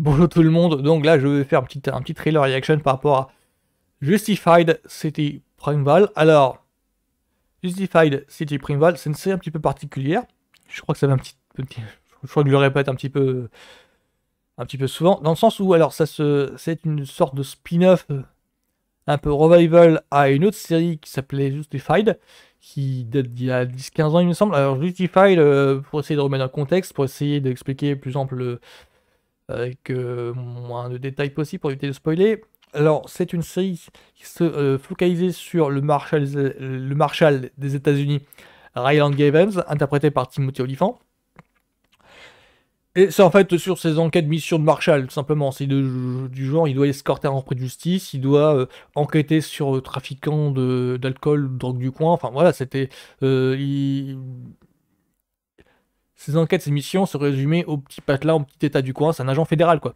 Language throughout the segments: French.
Bonjour tout le monde, donc là je vais faire un petit, trailer reaction par rapport à Justified City Primeval. Alors, Justified City Primeval, c'est une série un petit peu particulière. Je crois que ça va un petit, petit, Je crois que je le répète un petit peu, un petit peu souvent, dans le sens où alors ça se, c'est une sorte de spin-off, un peu revival à une autre série qui s'appelait Justified, qui date d'il y a 10-15 ans il me semble. Alors Justified, euh, pour essayer de remettre un contexte, pour essayer d'expliquer plus ample avec euh, moins de détails possible pour éviter de spoiler. Alors, c'est une série qui se euh, focalisait sur le Marshall le des États-Unis, Ryland Gavens, interprété par Timothy Olyphant. Et c'est en fait sur ses enquêtes mission de Marshall, tout simplement. C'est du genre, il doit escorter un repris de justice, il doit euh, enquêter sur le trafiquant d'alcool, drogue du coin. Enfin voilà, c'était. Ses enquêtes, ses missions se résumaient au petit patelin, au petit état du coin, c'est un agent fédéral quoi.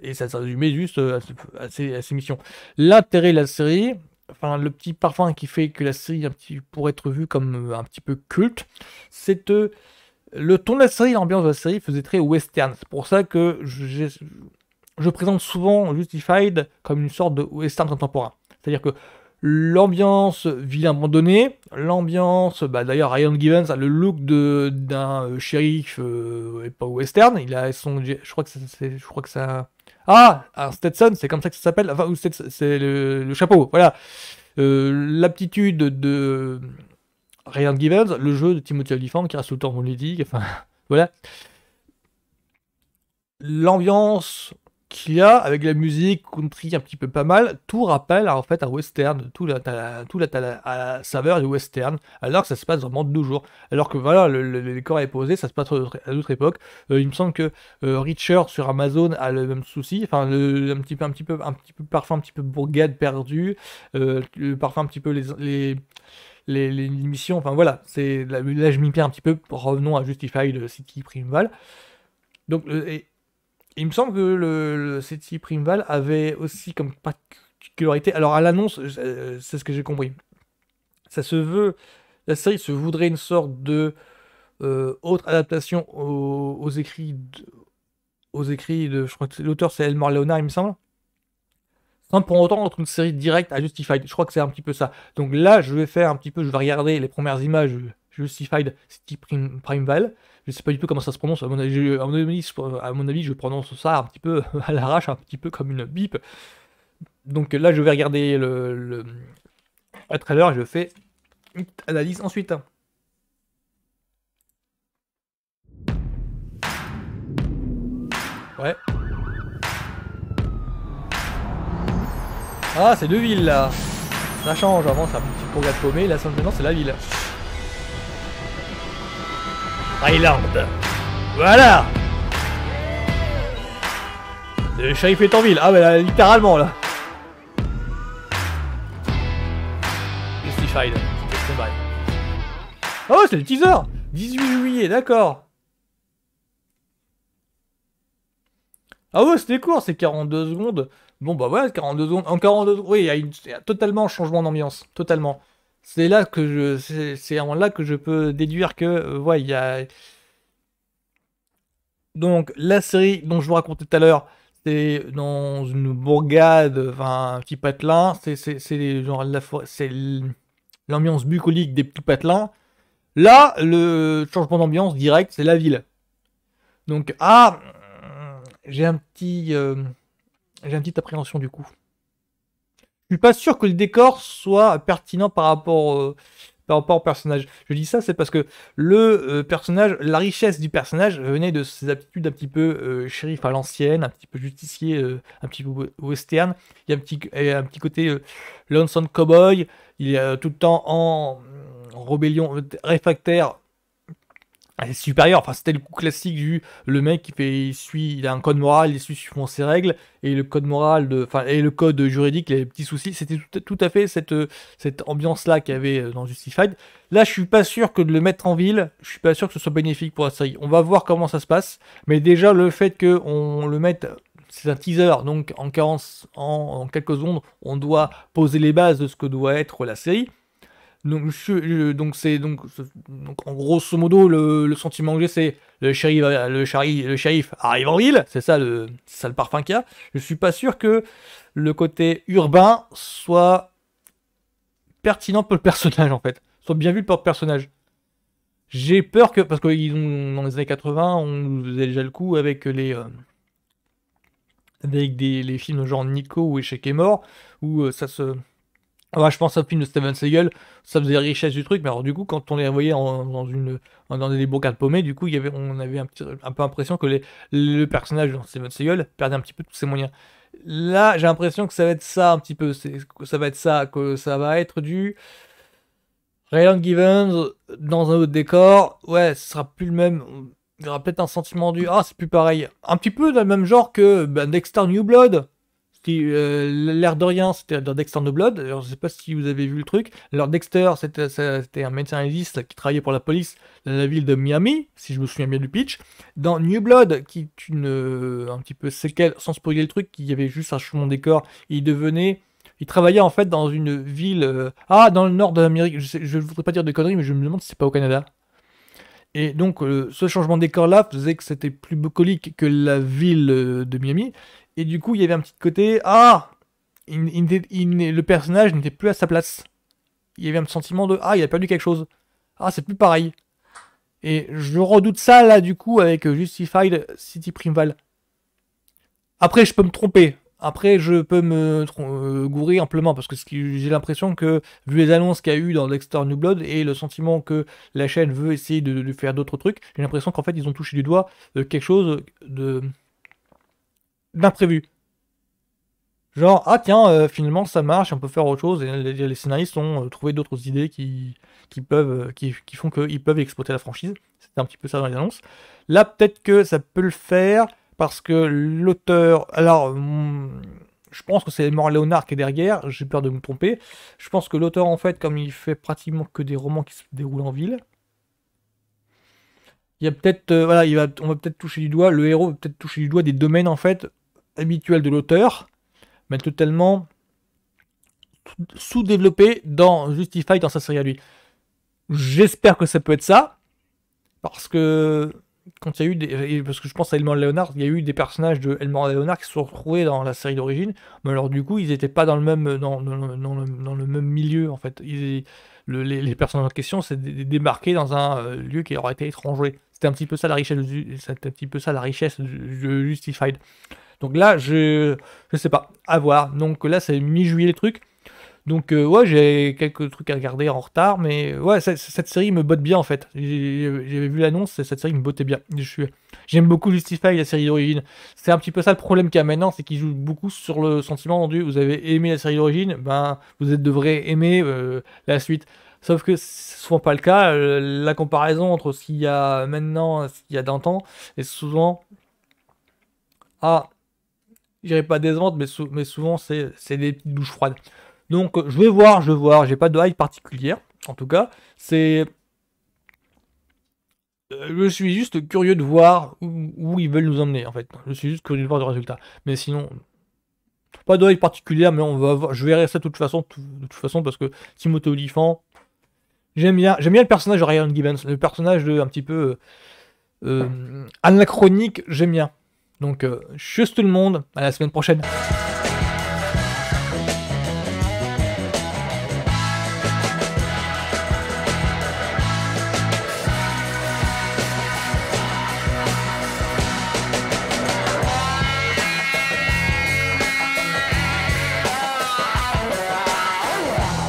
Et ça se résumait juste euh, à, ces missions. L'intérêt de la série, enfin le petit parfum qui fait que la série un petit, pourrait être vue comme euh, un petit peu culte, c'est le ton de la série, l'ambiance de la série faisait très western. C'est pour ça que je présente souvent Justified comme une sorte de western contemporain. C'est-à-dire que L'ambiance vilain abandonnée, l'ambiance, bah d'ailleurs Ryan Givens a le look d'un euh, shérif et euh, pas western, il a son, je crois que c'est, je crois que ça, ah, un Stetson, c'est comme ça que ça s'appelle, enfin c'est le, chapeau, voilà. Euh, l'aptitude de Ryan Givens, le jeu de Timothy Olyphant qui reste tout le temps monolithique, enfin voilà. L'ambiance qui a, avec la musique country un petit peu pas mal, tout rappelle en fait un western, tout la, la tout la, saveur du western, alors que ça se passe vraiment de nos jours. Alors que voilà, le, décor est posé, ça se passe à d'autres époques. Euh, il me semble que euh, Richard sur Amazon a le même souci, enfin le, un petit peu, un petit peu, un petit peu parfum un petit peu bourgade perdu, euh, le parfum un petit peu les, les les, enfin voilà, c'est là, je m'y perds un petit peu, revenons à Justify de City Primeval. Donc, et, il me semble que le, City Primeval avait aussi comme particularité. Alors, à l'annonce, euh, c'est ce que j'ai compris. Ça se veut. La série se voudrait une sorte de. Euh, autre adaptation aux, écrits. De, aux écrits de. Je crois que l'auteur, c'est Elmore Leonard, il me semble sans pour autant être une série directe à Justified. Je crois que c'est un petit peu ça. Donc là, je vais faire un petit peu, je vais regarder les premières images Justified City Primeval, je sais pas du tout comment ça se prononce. À mon avis, je prononce ça un petit peu à l'arrache, un petit peu comme une bip. Donc là, je vais regarder le, trailer et je fais une analyse ensuite. Ouais. Ah, c'est deux villes là. Ça change. Avant, c'est un petit de paumé. Là, maintenant, c'est la ville. Island. Voilà Le shérif est en ville. Ah, bah là, littéralement, là. Justified. Oh, c'est le teaser 18 juillet, d'accord. Ah ouais, c'était court, c'est 42 secondes. Bon, bah voilà, 42 secondes. En 42 secondes, oui, il y a totalement un changement d'ambiance. Totalement. C'est là que je, c'est là que je peux déduire que, voilà euh, il y Donc la série dont je vous racontais tout à l'heure, c'est dans une bourgade, enfin un petit patelin, c'est genre la c'est l'ambiance bucolique des petits patelins. Là, le changement d'ambiance direct, c'est la ville. Donc ah, j'ai un petit, euh, j'ai une petite appréhension du coup suis pas sûr que le décor soit pertinent par rapport, euh, par rapport au personnage. Je dis ça, c'est parce que le euh, personnage, la richesse du personnage venait de ses aptitudes un petit peu euh, shérif à l'ancienne, un petit peu justicier, un petit peu western. Il y a un petit, un petit côté Lonesome Cowboy. Il est tout le temps en, en rébellion réfractaire ah, supérieur. Enfin, c'était le coup classique du le mec qui fait, il suit, il a un code moral, il suit suivant ses règles et le code moral, de, enfin et le code juridique, les petits soucis. C'était tout, à fait cette cette ambiance là qu'il y avait euh, dans Justified. Là, je suis pas sûr que de le mettre en ville, je suis pas sûr que ce soit bénéfique pour la série. On va voir comment ça se passe, mais déjà le fait que on le mette c'est un teaser, donc en, en quelques secondes, on doit poser les bases de ce que doit être la série. Donc, c'est donc, en grosso modo le, sentiment que c'est le shérif le shérif le arrive en ville, c'est ça le ça le parfum qu'il y a. Je ne suis pas sûr que le côté urbain soit pertinent pour le personnage en fait, soit bien vu pour le personnage. J'ai peur que parce que ils ont, dans les années 80, on faisait déjà le coup avec les euh, avec des les films genre Nico ou Échec et mort où euh, ça se ah ouais, je pense au film de Steven Seagal, ça faisait richesse du truc, mais alors du coup, quand on les voyait dans une dans des bourgades paumées, du coup, il y avait, on avait un, petit, un peu l'impression que le personnage dans Steven Seagal perdait un petit peu tous ses moyens. Là, j'ai l'impression que ça va être ça un petit peu, ça va être ça, que ça va être du Rayland Givens dans un autre décor. Ouais, ce sera plus le même. Il y aura peut-être un sentiment du ah, c'est plus pareil. Un petit peu dans le même genre que ben, Dexter New Blood euh, l'air de rien, c'était dans Dexter No Blood. Alors, je ne sais pas si vous avez vu le truc. Alors, Dexter, c'était, un médecin légiste qui travaillait pour la police dans la ville de Miami, si je me souviens bien du pitch. Dans New Blood, qui est une, euh, un petit peu séquelle, sans spoiler le truc, qui avait juste un changement de décor, il devenait. Il travaillait en fait dans une ville. Euh, ah, dans le nord de l'Amérique. Je ne voudrais pas dire de conneries, mais je me demande si c'est pas au Canada. Et donc, ce changement de décor-là faisait que c'était plus bucolique que la ville de Miami. Et du coup, il y avait un petit côté Ah Le personnage n'était plus à sa place. Il y avait un sentiment de Ah, il a perdu quelque chose. Ah, c'est plus pareil. Et je redoute ça là, du coup, avec euh, Justified City Primeval. Après, je peux me tromper. Après, je peux me euh, gourrir amplement parce que j'ai l'impression que, vu les annonces qu'il y a eu dans Dexter New Blood et le sentiment que la chaîne veut essayer de, faire d'autres trucs, j'ai l'impression qu'en fait, ils ont touché du doigt euh, quelque chose de, d'imprévu. Genre, ah tiens, euh, finalement ça marche, on peut faire autre chose, et les, scénaristes ont euh, trouvé d'autres idées qui, peuvent, euh, qui, qui, font qu'ils peuvent exploiter la franchise. C'était un petit peu ça dans les annonces. Là, peut-être que ça peut le faire, parce que l'auteur. Alors, hmm, je pense que c'est mort Léonard qui est derrière, j'ai peur de me tromper. Je pense que l'auteur, en fait, comme il fait pratiquement que des romans qui se déroulent en ville, il y a peut-être. voilà, il va, on va peut-être toucher du doigt, le héros va peut-être toucher du doigt des domaines, en fait, habituel de l'auteur, mais totalement sous-développé dans Justified, dans sa série à lui. J'espère que ça peut être ça, parce que quand il y a eu des, parce que je pense à Elmore Leonard, il y a eu des personnages de Elmore Leonard qui se sont retrouvés dans la série d'origine, mais alors du coup ils n'étaient pas dans le même dans, dans, le, même milieu en fait. les, les, personnages en question s'étaient démarqué dans un euh, lieu qui aurait été étranger. C'était un petit peu ça la richesse, c'était un petit peu ça la richesse de Justified. Donc là, je, ne sais pas, à voir. Donc là, c'est mi-juillet le truc. Donc euh, ouais, j'ai quelques trucs à regarder en retard, mais ouais, cette, série me botte bien en fait. J'avais vu l'annonce, cette série me bottait bien. J'aime beaucoup Justify, la série d'origine. C'est un petit peu ça le problème qu'il y a maintenant, c'est qu'il joue beaucoup sur le sentiment rendu. Vous avez aimé la série d'origine, ben vous devrez aimer euh, la suite. Sauf que ce souvent pas le cas. Euh, la comparaison entre ce qu'il y a maintenant et ce qu'il y a d'antan est souvent ah j'irai pas décevante, mais, mais souvent c'est des petites douches froides. Donc je vais voir, je vais voir, j'ai pas de hype particulière, en tout cas, c'est... Euh, je suis juste curieux de voir où, ils veulent nous emmener en fait. Je suis juste curieux de voir le résultat. Mais sinon, pas de hype particulière, mais on va Je verrai ça de toute façon, de toute façon parce que Timothée Olyphant, j'aime bien, j'aime bien le personnage de Ryan Gibbons, le personnage de un petit peu euh, euh, anachronique, j'aime bien. Donc, juste euh, tout le monde, à la semaine prochaine.